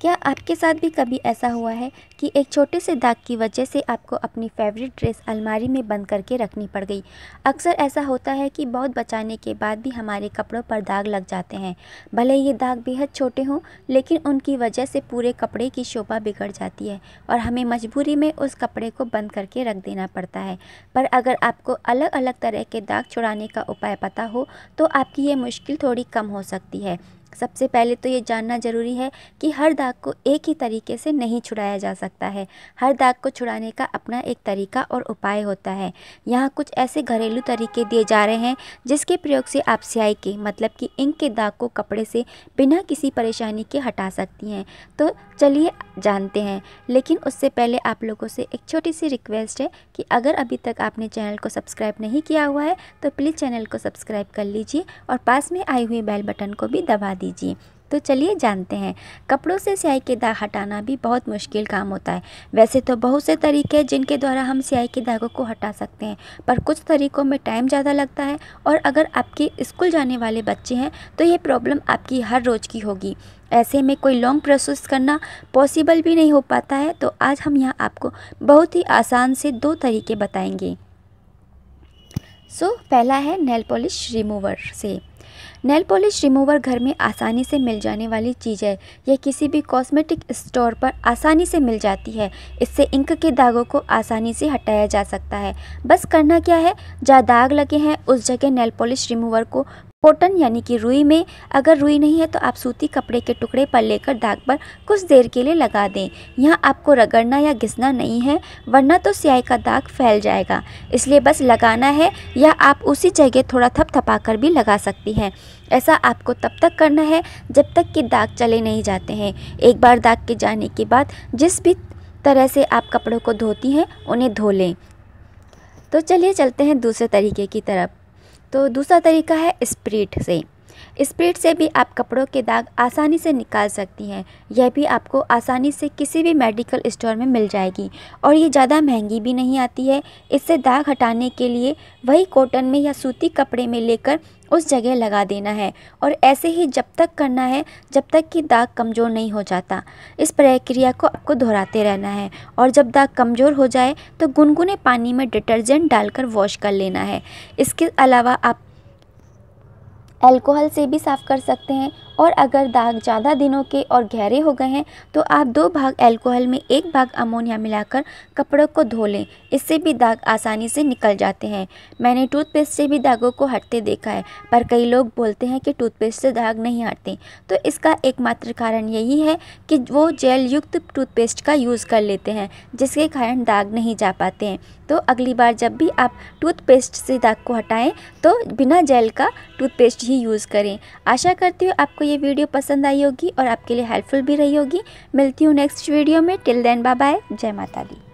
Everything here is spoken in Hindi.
क्या आपके साथ भी कभी ऐसा हुआ है कि एक छोटे से दाग की वजह से आपको अपनी फेवरेट ड्रेस अलमारी में बंद करके रखनी पड़ गई अक्सर ऐसा होता है कि बहुत बचाने के बाद भी हमारे कपड़ों पर दाग लग जाते हैं भले ये दाग बेहद छोटे हों लेकिन उनकी वजह से पूरे कपड़े की शोभा बिगड़ जाती है और हमें मजबूरी में उस कपड़े को बंद करके रख देना पड़ता है पर अगर आपको अलग अलग तरह के दाग छुड़ाने का उपाय पता हो तो आपकी ये मुश्किल थोड़ी कम हो सकती है सबसे पहले तो ये जानना ज़रूरी है कि हर दाग को एक ही तरीके से नहीं छुड़ाया जा सकता है हर दाग को छुड़ाने का अपना एक तरीका और उपाय होता है यहाँ कुछ ऐसे घरेलू तरीके दिए जा रहे हैं जिसके प्रयोग से आप स्याही के मतलब कि इंक के दाग को कपड़े से बिना किसी परेशानी के हटा सकती हैं तो चलिए जानते हैं लेकिन उससे पहले आप लोगों से एक छोटी सी रिक्वेस्ट है कि अगर अभी तक आपने चैनल को सब्सक्राइब नहीं किया हुआ है तो प्लीज़ चैनल को सब्सक्राइब कर लीजिए और पास में आई हुई बेल बटन को भी दबा दीजिए तो चलिए जानते हैं कपड़ों से स्याही के दाग हटाना भी बहुत मुश्किल काम होता है वैसे तो बहुत से तरीके हैं जिनके द्वारा हम स्याही के दागों को हटा सकते हैं पर कुछ तरीकों में टाइम ज़्यादा लगता है और अगर आपके स्कूल जाने वाले बच्चे हैं तो ये प्रॉब्लम आपकी हर रोज़ की होगी ऐसे में कोई लॉन्ग प्रोसेस करना पॉसिबल भी नहीं हो पाता है तो आज हम यहाँ आपको बहुत ही आसान से दो तरीके बताएंगे सो so, पहला है नेल पॉलिश रिमूवर से नेल पॉलिश रिमूवर घर में आसानी से मिल जाने वाली चीज़ है यह किसी भी कॉस्मेटिक स्टोर पर आसानी से मिल जाती है इससे इंक के दागों को आसानी से हटाया जा सकता है बस करना क्या है जहाँ दाग लगे हैं उस जगह नेल पॉलिश रिमूवर को कॉटन यानी कि रुई में अगर रुई नहीं है तो आप सूती कपड़े के टुकड़े पर लेकर दाग पर कुछ देर के लिए लगा दें यहाँ आपको रगड़ना या घिसना नहीं है वरना तो स्याही का दाग फैल जाएगा इसलिए बस लगाना है या आप उसी जगह थोड़ा थपथपा कर भी लगा सकती हैं ऐसा आपको तब तक करना है जब तक कि दाग चले नहीं जाते हैं एक बार दाग के जाने के बाद जिस भी तरह से आप कपड़ों को धोती हैं उन्हें धो लें तो चलिए चलते हैं दूसरे तरीके की तरफ तो दूसरा तरीका है स्प्रिट से स्प्रिट से भी आप कपड़ों के दाग आसानी से निकाल सकती हैं यह भी आपको आसानी से किसी भी मेडिकल स्टोर में मिल जाएगी और ये ज़्यादा महंगी भी नहीं आती है इससे दाग हटाने के लिए वही कॉटन में या सूती कपड़े में लेकर उस जगह लगा देना है और ऐसे ही जब तक करना है जब तक कि दाग कमज़ोर नहीं हो जाता इस प्रक्रिया को आपको दोहराते रहना है और जब दाग कमज़ोर हो जाए तो गुनगुने पानी में डिटर्जेंट डालकर वॉश कर लेना है इसके अलावा आप एल्कोहल से भी साफ़ कर सकते हैं और अगर दाग ज़्यादा दिनों के और गहरे हो गए हैं तो आप दो भाग अल्कोहल में एक भाग अमोनिया मिलाकर कपड़ों को धो लें इससे भी दाग आसानी से निकल जाते हैं मैंने टूथपेस्ट से भी दागों को हटते देखा है पर कई लोग बोलते हैं कि टूथपेस्ट से दाग नहीं हटते तो इसका एकमात्र कारण यही है कि वो जेल युक्त टूथपेस्ट का यूज़ कर लेते हैं जिसके कारण दाग नहीं जा पाते हैं तो अगली बार जब भी आप टूथपेस्ट से दाग को हटाएं तो बिना जेल का टूथपेस्ट ही यूज़ करें आशा करती हूँ आपको ये वीडियो पसंद आई होगी और आपके लिए हेल्पफुल भी रही होगी मिलती हूँ नेक्स्ट वीडियो में टिल देन बाय जय माता दी